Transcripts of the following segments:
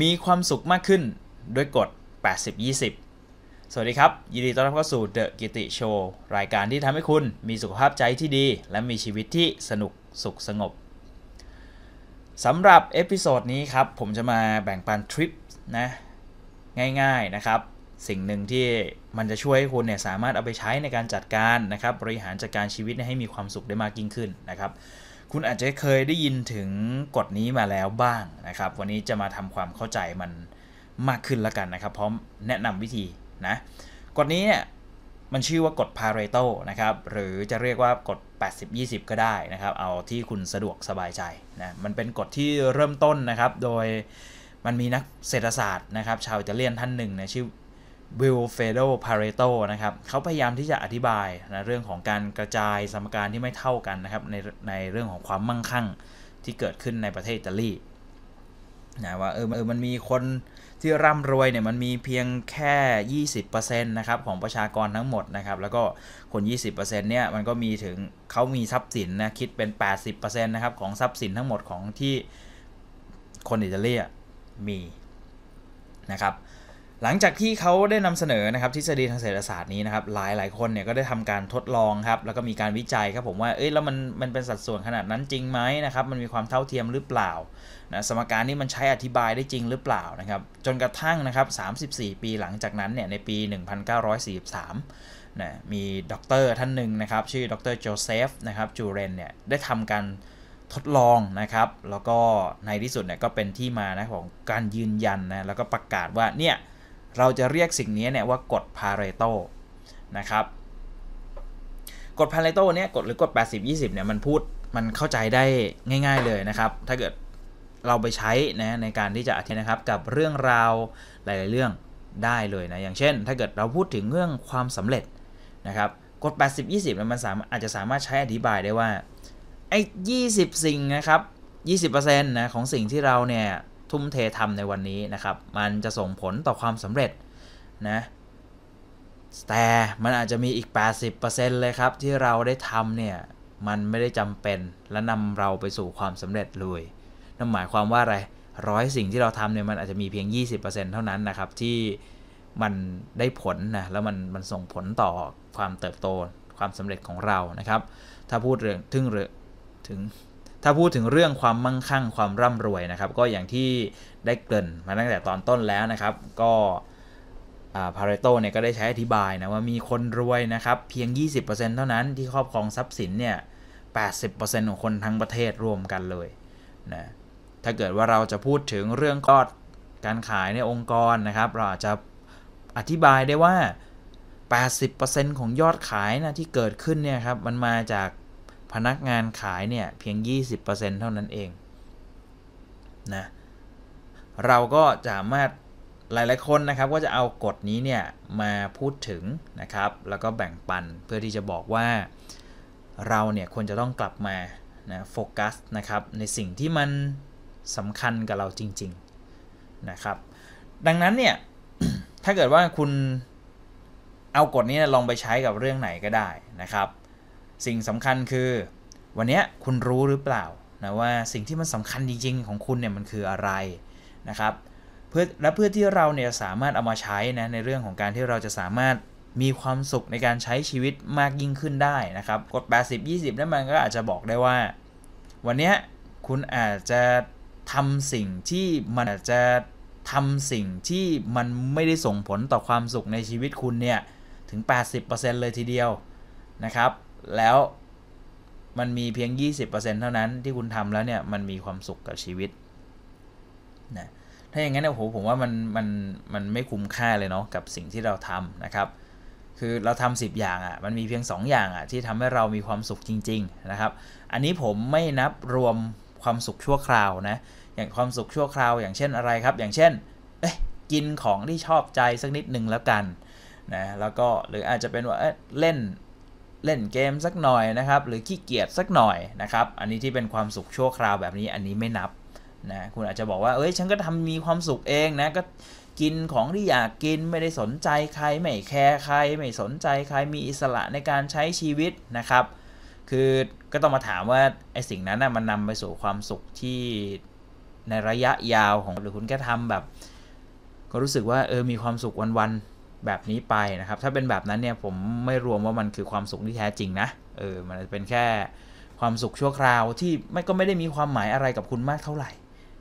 มีความสุขมากขึ้นด้วยกฎ 80-20 สวัสดีครับ ยินดีต้อนรับเข้าสู่ The กิติโชว์รายการที่ทำให้คุณมีสุขภาพใจที่ดี และมีชีวิตที่สนุกสุขสงบสำหรับเอพิโซดนี้ครับ ผมจะมาแบ่งปันทริปนะง่ายๆนะครับ สิ่งหนึ่งที่มันจะช่วยให้คุณเนี่ยสามารถเอาไปใช้ในการจัดการนะครับ บริหารจัดการชีวิตให้มีความสุขได้มากยิ่งขึ้นนะครับคุณอาจจะเคยได้ยินถึงกฎนี้มาแล้วบ้างนะครับวันนี้จะมาทำความเข้าใจมันมากขึ้นละกันนะครับ พร้อมแนะนำวิธีนะกฎนี้เนี่ยมันชื่อว่ากฎพาเรโตนะครับหรือจะเรียกว่ากฎ 80-20 ก็ได้นะครับเอาที่คุณสะดวกสบายใจนะมันเป็นกฎที่เริ่มต้นนะครับโดยมันมีนักเศรษฐศาสตร์นะครับชาวอิตาเลียนท่านหนึ่งนะชื่อวิลเฟโดพาเรโตนะครับเขาพยายามที่จะอธิบายนะ เรื่องของการกระจายสมการที่ไม่เท่ากันนะครับ ในในเรื่องของความมั่งคั่งที่เกิดขึ้นในประเทศอิตาลีนะว่าเออเออมันมีคนที่ร่ำรวยเนี่ยมันมีเพียงแค่ 20%นะครับของประชากรทั้งหมดนะครับแล้วก็คน 20%เนี่ยมันก็มีถึงเขามีทรัพย์สินนะคิดเป็น 80%นะครับของทรัพย์สินทั้งหมดของที่คนอิตาลีมีนะครับหลังจากที่เขาได้นำเสนอนะครับทฤษฎีทางเศรษฐศาสตร์นี้นะครับหลายหลายคนเนี่ยก็ได้ทำการทดลองครับแล้วก็มีการวิจัยครับผมว่าเอ้ยแล้วมันมันเป็นสัดส่วนขนาดนั้นจริงไหมนะครับมันมีความเท่าเทียมหรือเปล่านะสมการนี้มันใช้อธิบายได้จริงหรือเปล่านะครับ จนกระทั่งนะครับ 34 ปีหลังจากนั้นเนี่ยในปี 1943นะมีด็อกเตอร์ท่านหนึ่งนะครับชื่อดรโจเซฟนะครับจูเรนเนี่ยได้ทำการทดลองนะครับแล้วก็ในที่สุดเนี่ยก็เป็นที่มานะของการยืนยันนะแล้วก็ประกาศว่าเนี่ยเราจะเรียกสิ่งนี้เนี่ยว่ากฎพาเรโตนะครับ กฎพาเรโตเนี่ยกฎหรือกฎ80-20เนี่ย มันพูดมันเข้าใจได้ง่ายๆเลยนะครับ ถ้าเกิดเราไปใช้นะในการที่จะอธินะครับกับเรื่องราว หลายๆเรื่องได้เลยนะ อย่างเช่น ถ้าเกิดเราพูดถึงเรื่องความสำเร็จนะครับกฎ80 20 เนี่ยมันสามารถอาจจะสามารถใช้อธิบายได้ว่าไอ้20 สิ่งนะครับ 20%นะของสิ่งที่เราเนี่ยทุ่มเททำในวันนี้นะครับ มันจะส่งผลต่อความสำเร็จนะ แต่มันอาจจะมีอีก 80%เลยครับที่เราได้ทำเนี่ย มันไม่ได้จำเป็นและนำเราไปสู่ความสำเร็จเลย นั่นหมายความว่า อะไร ร้อยสิ่งที่เราทำเนี่ยมันอาจจะมีเพียง 20%เท่านั้นนะครับที่มันได้ผลนะ แล้วมันมันส่งผลต่อความเติบโตความสำเร็จของเรานะครับ ถ้าพูดเรื่องถึงเรื่องถึงถ้าพูดถึงเรื่องความมั่งคั่งความร่ำรวยนะครับ ก็อย่างที่ได้เกริ่นมาตั้งแต่ตอนต้นแล้วนะครับ ก็พาเรโตเนี่ยก็ได้ใช้อธิบายนะว่ามีคนรวยนะครับเพียง 20%เท่านั้นที่ครอบครองทรัพย์สินเนี่ย 80%ของคนทั้งประเทศรวมกันเลยนะถ้าเกิดว่าเราจะพูดถึงเรื่องกอดการขายในองค์กรนะครับเราอาจจะอธิบายได้ว่า 80%ของยอดขายนะที่เกิดขึ้นเนี่ยครับมันมาจากพนักงานขายเนี่ย เพียง 20%เท่านั้นเองนะเราก็สามารถหลายๆคนนะครับก็จะเอากฎนี้เนี่ย มาพูดถึงนะครับ แล้วก็แบ่งปันเพื่อที่จะบอกว่าเราเนี่ย ควรจะต้องกลับมานะโฟกัสนะครับในสิ่งที่มันสำคัญกับเราจริงๆนะครับ ดังนั้นเนี่ย ถ้าเกิดว่าคุณเอากฎนี้ลองไปใช้กับเรื่องไหนก็ได้นะครับสิ่งสำคัญคือวันนี้คุณรู้หรือเปล่า นะว่าสิ่งที่มันสำคัญจริงๆ ของคุณเนี่ยมันคืออะไรนะครับ เพื่อและเพื่อที่เราเนี่ยสามารถเอามาใช้นะในเรื่องของการที่เราจะสามารถมีความสุขในการใช้ชีวิตมากยิ่งขึ้นได้นะครับ กด80 20นั่นมันก็อาจจะบอกได้ว่า วันนี้คุณอาจจะทำสิ่งที่มันอาจจะทำสิ่งที่มันไม่ได้ส่งผลต่อความสุขในชีวิตคุณเนี่ยถึง 80%เลยทีเดียวนะครับแล้วมันมีเพียง 20%เท่านั้นที่คุณทำแล้วเนี่ยมันมีความสุขกับชีวิตนะถ้าอย่างนั้นเนี่ยโหผมว่ามันมันมันไม่คุ้มค่าเลยเนาะกับสิ่งที่เราทำนะครับคือเราทำ10อย่างอะ่ะมันมีเพียง 2 อย่างอะ่ะที่ทำให้เรามีความสุขจริงๆนะครับ อันนี้ผมไม่นับรวมความสุขชั่วคราวนะอย่างความสุขชั่วคราว อย่างเช่นอะไรครับ อย่างเช่นเอ้ยกินของที่ชอบใจสักนิดหนึ่งแล้วกันนะแล้วก็หรืออาจจะเป็นว่าเเล่นเล่นเกมสักหน่อยนะครับ หรือขี้เกียจสักหน่อยนะครับอันนี้ที่เป็นความสุขชั่วคราวแบบนี้อันนี้ไม่นับนะคุณอาจจะบอกว่าเอ้ยฉันก็ทำมีความสุขเองนะก็กินของที่อยากกินไม่ได้สนใจใครไม่แคร์ใคร ไม่สนใจใครมีอิสระในการใช้ชีวิตนะครับ คือก็ต้องมาถามว่าไอ้สิ่งนั้นนะมันนำไปสู่ความสุขที่ในระยะยาวของหรือคุณแค่ทำแบบ ก็รู้สึกว่าเออมีความสุขวันๆแบบนี้ไปนะครับถ้าเป็นแบบนั้นเนี่ยผมไม่รวมว่ามันคือความสุขที่แท้จริงนะเออมันเป็นแค่ความสุขชั่วคราวที่ไม่ก็ไม่ได้มีความหมายอะไรกับคุณมากเท่าไหร่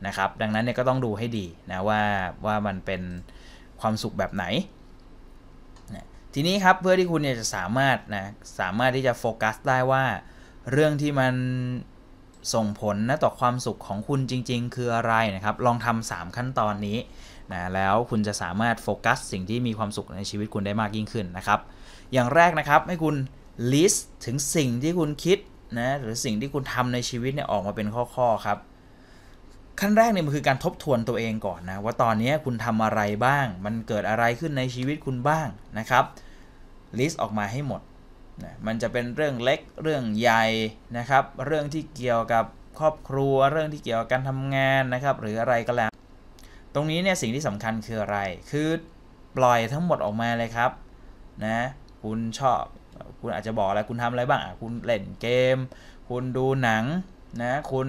นะครับ ดังนั้นเนี่ยก็ต้องดูให้ดีนะว่าว่ามันเป็นความสุขแบบไหนนะทีนี้ครับเพื่อที่คุณเนี่ยจะสามารถนะสามารถที่จะโฟกัสได้ว่า เรื่องที่มันส่งผลนะต่อความสุขของคุณจริง ๆ คืออะไรนะครับ ลองทำา3ขั้นตอนนี้นะแล้วคุณจะสามารถโฟกัสสิ่งที่มีความสุขในชีวิตคุณได้มากยิ่งขึ้นนะครับอย่างแรกนะครับให้คุณลิสต์ถึงสิ่งที่คุณคิดนะหรือสิ่งที่คุณทำในชีวิตเนี่ยออกมาเป็นข้อๆครับ ขั้นแรกเนี่ยมันคือการทบทวนตัวเองก่อนนะว่าตอนนี้คุณทำอะไรบ้าง มันเกิดอะไรขึ้นในชีวิตคุณบ้างนะครับลิสต์ออกมาให้หมดนะมันจะเป็นเรื่องเล็กเรื่องใหญ่นะครับเรื่องที่เกี่ยวกับครอบครัวเรื่องที่เกี่ยวกับการทำงานนะครับ หรืออะไรก็แล้วตรงนี้เนี่ยสิ่งที่สำคัญคืออะไร คือปล่อยทั้งหมดออกมาเลยครับนะคุณชอบ คุณอาจจะบอกอะไรคุณทำอะไรบ้างคุณเล่นเกม คุณดูหนังนะคุณ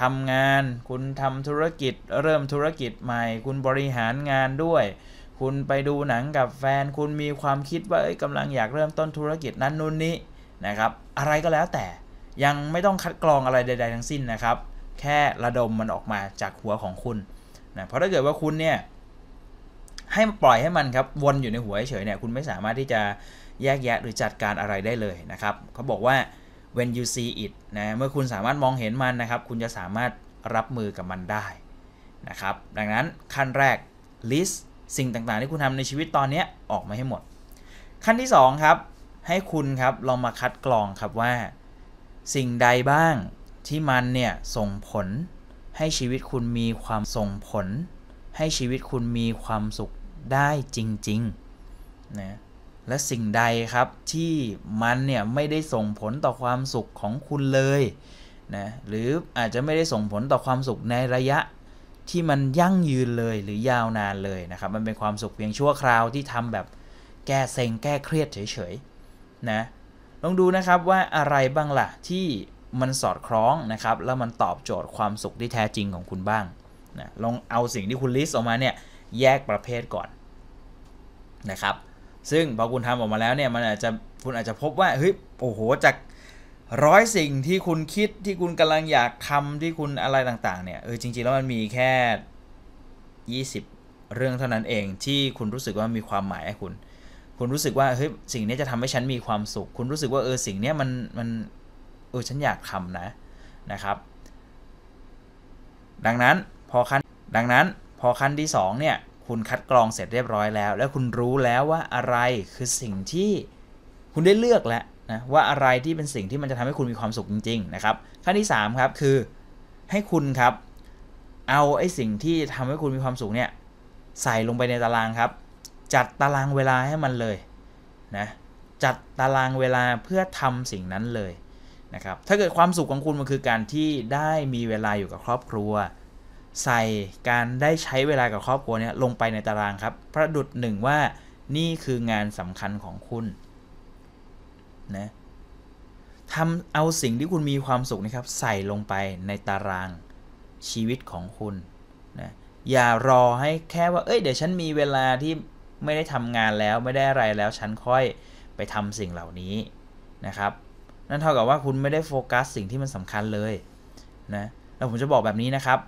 ทำงาน คุณทำธุรกิจเริ่มธุรกิจใหม่ คุณบริหารงานด้วย คุณไปดูหนังกับแฟน คุณมีความคิดว่าเอ้ยกำลังอยากเริ่มต้นธุรกิจนั้นนู่นนี้นะครับอะไรก็แล้วแต่ยังไม่ต้องคัดกรองอะไรใดๆทั้งสิ้นนะครับ แค่ระดมมันออกมาจากหัวของคุณนะเพราะถ้าเกิดว่าคุณเนี่ย ให้ปล่อยให้มันครับ วนอยู่ในหัวเฉยเนี่ย คุณไม่สามารถที่จะแยกแยะหรือจัดการอะไรได้เลยนะครับเขาบอกว่า when you see it นะเมื่อคุณสามารถมองเห็นมันนะครับ คุณจะสามารถรับมือกับมันได้ นะครับ ดังนั้นขั้นแรก list สิ่งต่างๆที่คุณทำในชีวิตตอนนี้ออกมาให้หมด ขั้นที่2ครับให้คุณครับลองมาคัดกรองครับว่า สิ่งใดบ้างที่มันเนี่ยส่งผลให้ชีวิตคุณมีความส่งผล ให้ชีวิตคุณมีความสุขได้จริงๆนะ และสิ่งใดครับที่มันเนี่ยไม่ได้ส่งผลต่อความสุขของคุณเลยนะ หรืออาจจะไม่ได้ส่งผลต่อความสุขในระยะที่มันยั่งยืนเลยหรือยาวนานเลยนะครับ มันเป็นความสุขเพียงชั่วคราวที่ทำแบบแก้เซ็งแก้เครียดเฉยๆนะ ลองดูนะครับว่าอะไรบ้างละ่ะที่มันสอดคล้องนะครับแล้วมันตอบโจทย์ความสุขที่แท้จริงของคุณบ้างนะลองเอาสิ่งที่คุณลิสต์ออกมาเนี่ย แยกประเภทก่อนนะครับ ซึ่งพอคุณทำออกมาแล้วเนี่ยมันอาจจะคุณอาจจะพบว่าเฮ้ยโอ้โหจากร้อยสิ่งที่คุณคิดที่คุณกำลังอยากทำที่คุณอะไรต่างๆเนี่ยเออจริงๆ แล้วมันมีแค่ 20 เรื่องเท่านั้นเองที่คุณรู้สึกว่ามีความหมายให้คุณ คุณรู้สึกว่าเฮ้ยสิ่งนี้จะทำให้ฉันมีความสุข คุณรู้สึกว่าเออสิ่งนี้มันมันอฉันอยากทำนะนะครับ ดังนั้นพอคันดังนั้นพอขั้นที่2เนี่ย คุณคัดกรองเสร็จเรียบร้อยแล้ว แล้วคุณรู้แล้วว่าอะไรคือสิ่งที่คุณได้เลือกแล้วนะว่าอะไรที่เป็นสิ่งที่มันจะทำให้คุณมีความสุขจริง ๆนะครับ ขั้นที่ 3ครับ คือ ให้คุณครับ เอาไอ้สิ่งที่ทำให้คุณมีความสุขเนี่ย ใส่ลงไปในตารางครับ จัดตารางเวลาให้มันเลยนะจัดตารางเวลาเพื่อทำสิ่งนั้นเลยนะครับถ้าเกิดความสุขของคุณมันคือการที่ได้มีเวลาอยู่กับครอบครัว ใส่การได้ใช้เวลากับครอบครัวเนี่ยลงไปในตารางครับ ประดุดหนึ่งว่านี่คืองานสำคัญของคุณนะทำเอาสิ่งที่คุณมีความสุขนะครับใส่ลงไปในตารางชีวิตของคุณนะอย่ารอให้แค่ว่า เอ้ย เดี๋ยวฉันมีเวลาที่ไม่ได้ทำงานแล้วไม่ได้อะไรแล้วฉันค่อยไปทำสิ่งเหล่านี้นะครับนั่นเท่ากับว่าคุณไม่ได้โฟกัสสิ่งที่มันสำคัญเลยนะ แล้วผมจะบอกแบบนี้นะครับ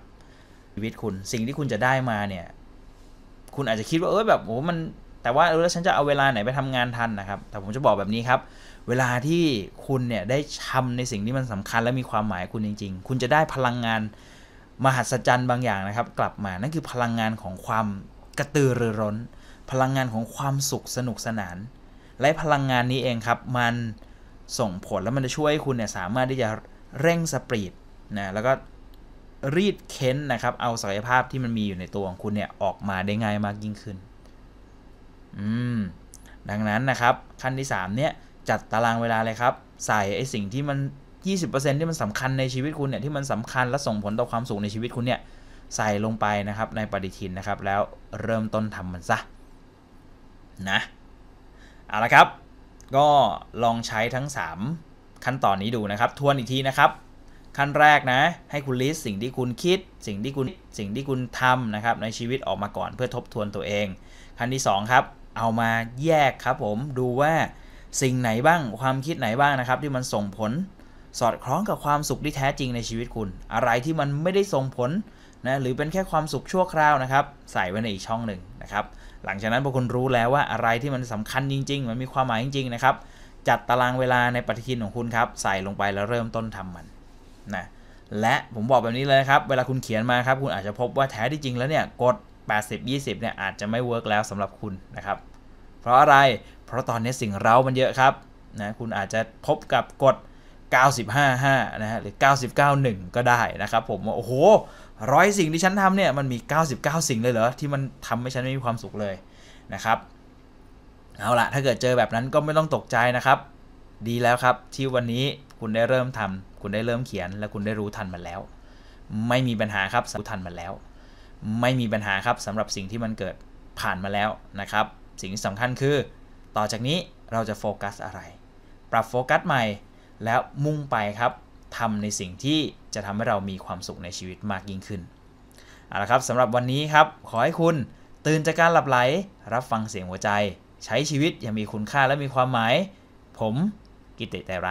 ชีวิตคุณ สิ่งที่คุณจะได้มาเนี่ย คุณอาจจะคิดว่าเออแบบโอ้มัน แต่ว่าแล้วฉันจะเอาเวลาไหนไปทำงานทันนะครับ แต่ผมจะบอกแบบนี้ครับ เวลาที่คุณเนี่ยได้ทำในสิ่งที่มันสำคัญและมีความหมายคุณจริงๆ คุณจะได้พลังงาน มหัศจรรย์บางอย่างนะครับ กลับมา นั่นคือพลังงานของความกระตือรือร้น พลังงานของความสุขสนุกสนาน และพลังงานนี้เองครับ มันส่งผลแล้วมันจะช่วยคุณเนี่ยสามารถที่จะเร่งสปีดนะแล้วก็รีดเค้นนะครับ เอาศักยภาพที่มันมีอยู่ในตัวของคุณเนี่ยออกมาได้ง่ายมากยิ่งขึ้นอืมดังนั้นนะครับขั้นที่ 3 เนี่ยจัดตารางเวลาเลยครับ ใส่ไอ้สิ่งที่มัน 20%ที่มันสำคัญในชีวิตคุณเนี่ยที่มันสำคัญและส่งผลต่อความสุขในชีวิตคุณเนี่ยใส่ลงไปนะครับในปฏิทินนะครับ แล้วเริ่มต้นทำมันซะนะเอาละครับก็ลองใช้ทั้ง 3 ขั้นตอนนี้ดูนะครับ ทวนอีกทีนะครับ ขั้นแรกนะ ให้คุณลิสต์สิ่งที่คุณคิดสิ่งที่คุณสิ่งที่คุณทำนะครับ ในชีวิตออกมาก่อนเพื่อทบทวนตัวเองขั้นที่2ครับเอามาแยกครับผมดูว่าสิ่งไหนบ้างความคิดไหนบ้างนะครับ ที่มันส่งผล สอดคล้องกับความสุขที่แท้จริงในชีวิตคุณ อะไรที่มันไม่ได้ส่งผลนะหรือเป็นแค่ความสุขชั่วคราวนะครับ ใส่ไว้ในอีกช่องหนึ่งนะครับหลังจากนั้นพอคุณรู้แล้วว่าอะไรที่มันสำคัญจริง ๆ มันมีความหมายจริง ๆ นะครับ จัดตารางเวลาในปฏิทินของคุณครับ ใส่ลงไปแล้วเริ่มต้นทำมันนะ และผมบอกแบบนี้เลยครับ เวลาคุณเขียนมาครับ คุณอาจจะพบว่าแท้ที่จริงแล้วเนี่ยกด80 20เนี่ยอาจจะไม่เวิร์กแล้วสำหรับคุณนะครับ เพราะอะไร เพราะตอนนี้สิ่งเร้ามันเยอะครับ นะ คุณอาจจะพบกับกด955นะฮะหรือ 991 ก็ได้นะครับผมว่าโอ้โหร้อยสิ่งที่ฉันทำเนี่ยมันมี 99 สิ่งเลยเหรอที่มันทำให้ฉันไม่มีความสุขเลยนะครับเอาละถ้าเกิดเจอแบบนั้นก็ไม่ต้องตกใจนะครับ ดีแล้วครับที่วันนี้คุณได้เริ่มทำ คุณได้เริ่มเขียน และคุณได้รู้ทันมันแล้ว ไม่มีปัญหาครับรู้ทันมันแล้ว ไม่มีปัญหาครับสำหรับสิ่งที่มันเกิดผ่านมาแล้วนะครับ สิ่งที่สำคัญคือต่อจากนี้เราจะโฟกัสอะไรปรับโฟกัสใหม่แล้วมุ่งไปครับทำในสิ่งที่จะทำให้เรามีความสุขในชีวิตมากยิ่งขึ้นเอาละครับสำหรับวันนี้ครับขอให้คุณตื่นจากการหลับไหล รับฟังเสียงหัวใจ ใช้ชีวิตอย่างมีคุณค่าและมีความหมาย ผมกิตติแต่รั